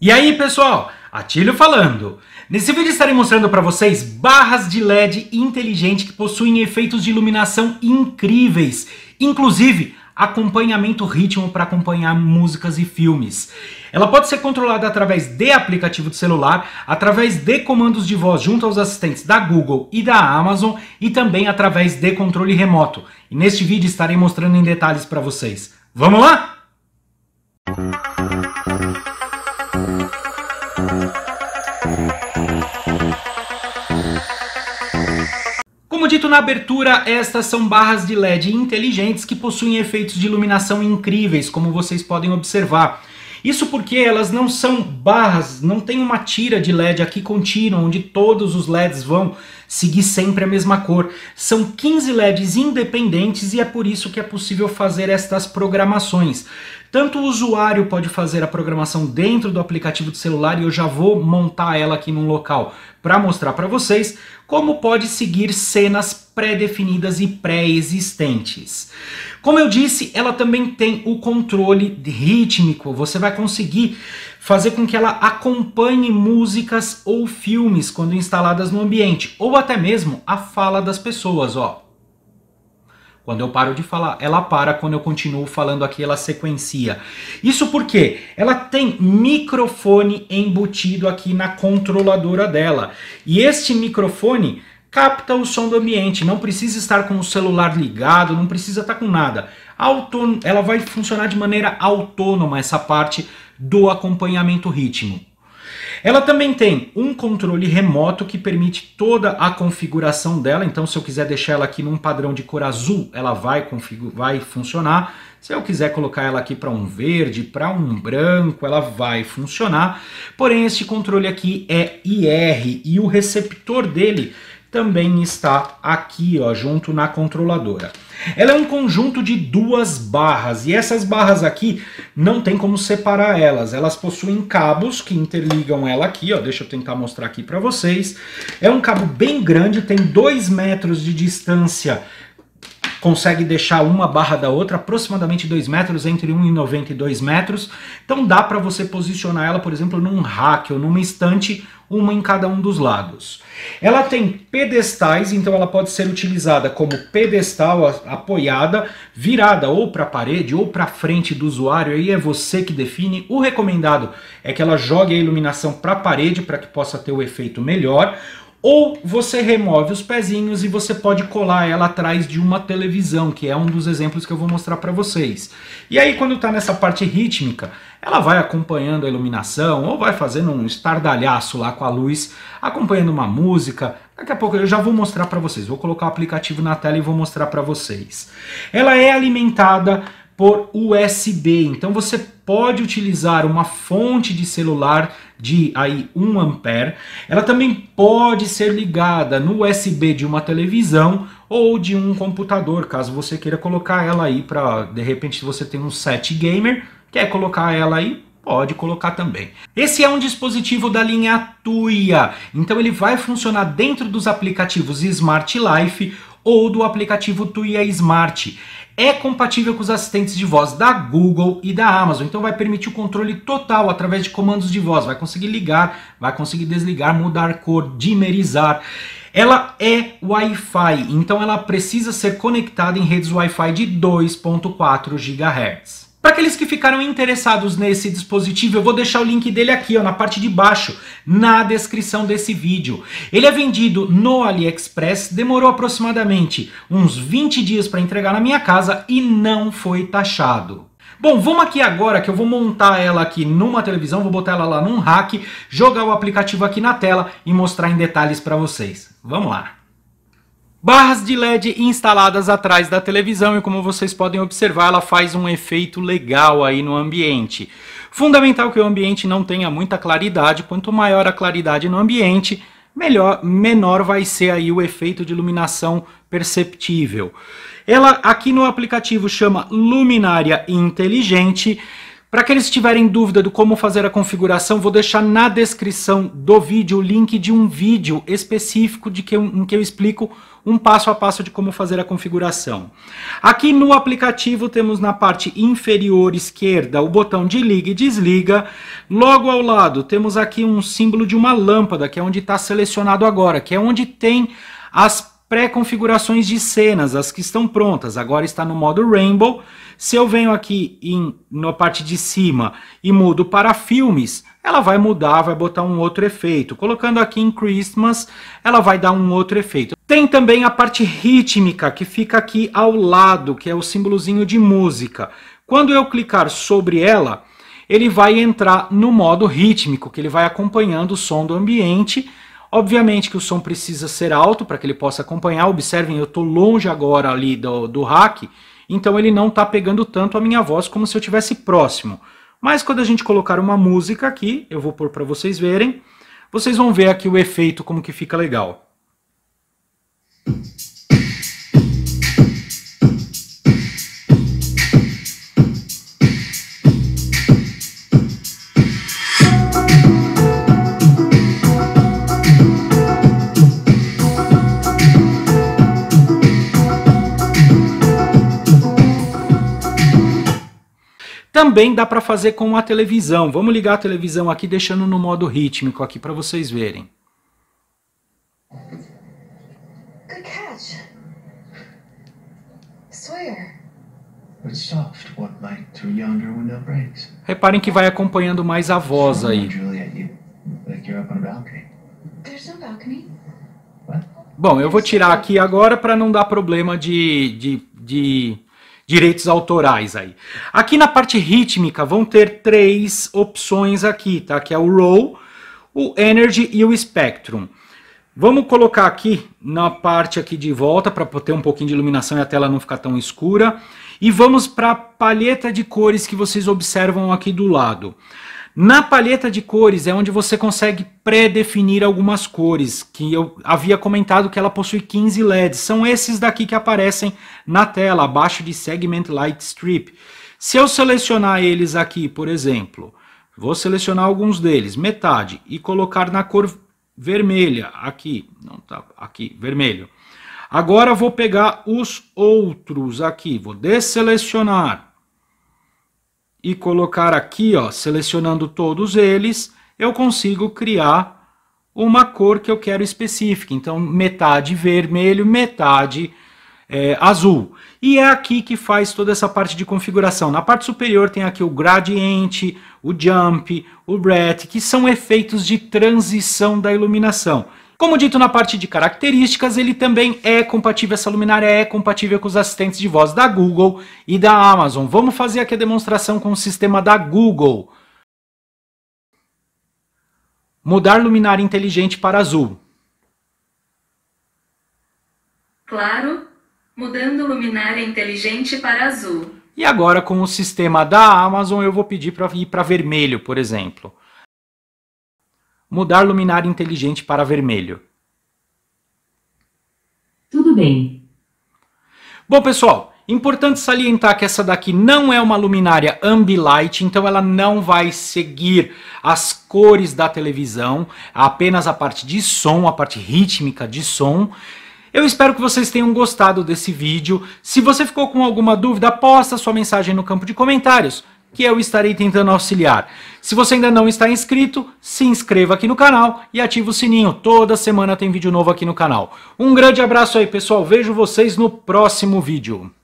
E aí pessoal, Atílio falando! Nesse vídeo estarei mostrando para vocês barras de LED inteligente que possuem efeitos de iluminação incríveis, inclusive acompanhamento ritmo para acompanhar músicas e filmes. Ela pode ser controlada através de aplicativo de celular, através de comandos de voz junto aos assistentes da Google e da Amazon e também através de controle remoto. E neste vídeo estarei mostrando em detalhes para vocês. Vamos lá? Como dito na abertura, estas são barras de LED inteligentes que possuem efeitos de iluminação incríveis, como vocês podem observar. Isso porque elas não são barras, não tem uma tira de LED aqui contínua, onde todos os LEDs vão seguir sempre a mesma cor. São 15 LEDs independentes e é por isso que é possível fazer estas programações. Tanto o usuário pode fazer a programação dentro do aplicativo do celular e eu já vou montar ela aqui num local para mostrar para vocês, como pode seguir cenas pré-definidas e pré-existentes. Como eu disse, ela também tem o controle rítmico. Você vai conseguir fazer com que ela acompanhe músicas ou filmes quando instaladas no ambiente, ou até mesmo a fala das pessoas, ó. Quando eu paro de falar, ela para. Quando eu continuo falando aqui, ela sequencia. Isso porque ela tem microfone embutido aqui na controladora dela. E este microfone capta o som do ambiente. Não precisa estar com o celular ligado, não precisa estar com nada. Auton ela vai funcionar de maneira autônoma essa parte do acompanhamento ritmo. Ela também tem um controle remoto que permite toda a configuração dela. Então, se eu quiser deixar ela aqui num padrão de cor azul, ela vai, vai funcionar. Se eu quiser colocar ela aqui para um verde, para um branco, ela vai funcionar. Porém, este controle aqui é IR e o receptor dele também está aqui, ó, junto na controladora. Ela é um conjunto de duas barras e essas barras aqui não tem como separar elas. Elas possuem cabos que interligam ela aqui, ó. Deixa eu tentar mostrar aqui para vocês. É um cabo bem grande, tem 2 metros de distância consegue deixar uma barra da outra aproximadamente 2 metros, entre 1,90 e 2 metros. Então dá para você posicionar ela, por exemplo, num rack ou numa estante, uma em cada um dos lados. Ela tem pedestais, então ela pode ser utilizada como pedestal apoiada, virada ou para a parede ou para frente do usuário, aí é você que define. O recomendado é que ela jogue a iluminação para a parede para que possa ter o efeito melhor. Ou você remove os pezinhos e você pode colar ela atrás de uma televisão, que é um dos exemplos que eu vou mostrar para vocês. E aí quando está nessa parte rítmica, ela vai acompanhando a iluminação ou vai fazendo um estardalhaço lá com a luz, acompanhando uma música. Daqui a pouco eu já vou mostrar para vocês. Vou colocar o aplicativo na tela e vou mostrar para vocês. Ela é alimentada por USB. Então você pode utilizar uma fonte de celular de aí 1 ampere. Ela também pode ser ligada no USB de uma televisão ou de um computador, caso você queira colocar ela aí para de repente se você tem um set gamer, quer colocar ela aí, pode colocar também. Esse é um dispositivo da linha Tuya, então ele vai funcionar dentro dos aplicativos Smart Life ou do aplicativo Tuya Smart. É compatível com os assistentes de voz da Google e da Amazon, então vai permitir o controle total através de comandos de voz. Vai conseguir ligar, vai conseguir desligar, mudar cor, dimerizar. Ela é Wi-Fi, então ela precisa ser conectada em redes Wi-Fi de 2.4 GHz. Para aqueles que ficaram interessados nesse dispositivo, eu vou deixar o link dele aqui, ó, na parte de baixo, na descrição desse vídeo. Ele é vendido no AliExpress, demorou aproximadamente uns 20 dias para entregar na minha casa e não foi taxado. Bom, vamos aqui agora que eu vou montar ela aqui numa televisão, vou botar ela lá num rack, jogar o aplicativo aqui na tela e mostrar em detalhes para vocês. Vamos lá. Barras de LED instaladas atrás da televisão e como vocês podem observar, ela faz um efeito legal aí no ambiente. Fundamental que o ambiente não tenha muita claridade, quanto maior a claridade no ambiente, melhor, menor vai ser aí o efeito de iluminação perceptível. Ela aqui no aplicativo chama Luminária Inteligente. Para aqueles que tiverem dúvida do como fazer a configuração, vou deixar na descrição do vídeo o link de um vídeo específico de que eu, em que eu explico um passo a passo de como fazer a configuração. Aqui no aplicativo temos na parte inferior esquerda o botão de liga e desliga. Logo ao lado temos aqui um símbolo de uma lâmpada, que é onde está selecionado agora, que é onde tem as pré-configurações de cenas, as que estão prontas. Agora está no modo Rainbow. Se eu venho aqui em, na parte de cima e mudo para filmes, ela vai mudar, vai botar um outro efeito. Colocando aqui em Christmas, ela vai dar um outro efeito. Tem também a parte rítmica, que fica aqui ao lado, que é o símbolozinho de música. Quando eu clicar sobre ela, ele vai entrar no modo rítmico, que ele vai acompanhando o som do ambiente, Obviamente que o som precisa ser alto para que ele possa acompanhar. Observem, eu estou longe agora ali do, do rack, então ele não está pegando tanto a minha voz como se eu estivesse próximo. Mas quando a gente colocar uma música aqui, eu vou pôr para vocês verem, vocês vão ver aqui o efeito como que fica legal. Também dá para fazer com a televisão. Vamos ligar a televisão aqui, deixando no modo rítmico aqui para vocês verem. Good catch. Swear. Reparem que vai acompanhando mais a voz aí. Bom, eu vou tirar aqui agora para não dar problema de, de, de direitos autorais aí. Aqui na parte rítmica vão ter três opções aqui, tá? Que é o roll, o Energy e o Spectrum. Vamos colocar aqui na parte aqui de volta para ter um pouquinho de iluminação e a tela não ficar tão escura. E vamos para a palheta de cores que vocês observam aqui do lado. Na palheta de cores é onde você consegue pré-definir algumas cores, que eu havia comentado que ela possui 15 LEDs. São esses daqui que aparecem na tela, abaixo de Segment Light Strip. Se eu selecionar eles aqui, por exemplo, vou selecionar alguns deles, metade, e colocar na cor vermelha, aqui, não tá, aqui, vermelho. Agora vou pegar os outros aqui, vou desselecionar e colocar aqui, ó, selecionando todos eles, eu consigo criar uma cor que eu quero específica. Então, metade vermelho, metade é, azul. E é aqui que faz toda essa parte de configuração. Na parte superior tem aqui o gradiente, o jump, o bright, que são efeitos de transição da iluminação. Como dito na parte de características, ele também é compatível, essa luminária é compatível com os assistentes de voz da Google e da Amazon. Vamos fazer aqui a demonstração com o sistema da Google. Mudar luminária inteligente para azul. Claro, mudando luminária inteligente para azul. E agora com o sistema da Amazon eu vou pedir para ir para vermelho, por exemplo. Mudar luminária inteligente para vermelho. Tudo bem. Bom, pessoal, importante salientar que essa daqui não é uma luminária ambilight, então ela não vai seguir as cores da televisão, apenas a parte de som, a parte rítmica de som. Eu espero que vocês tenham gostado desse vídeo. Se você ficou com alguma dúvida, posta sua mensagem no campo de comentários que eu estarei tentando auxiliar. Se você ainda não está inscrito, se inscreva aqui no canal e ative o sininho. Toda semana tem vídeo novo aqui no canal. Um grande abraço aí, pessoal. Vejo vocês no próximo vídeo.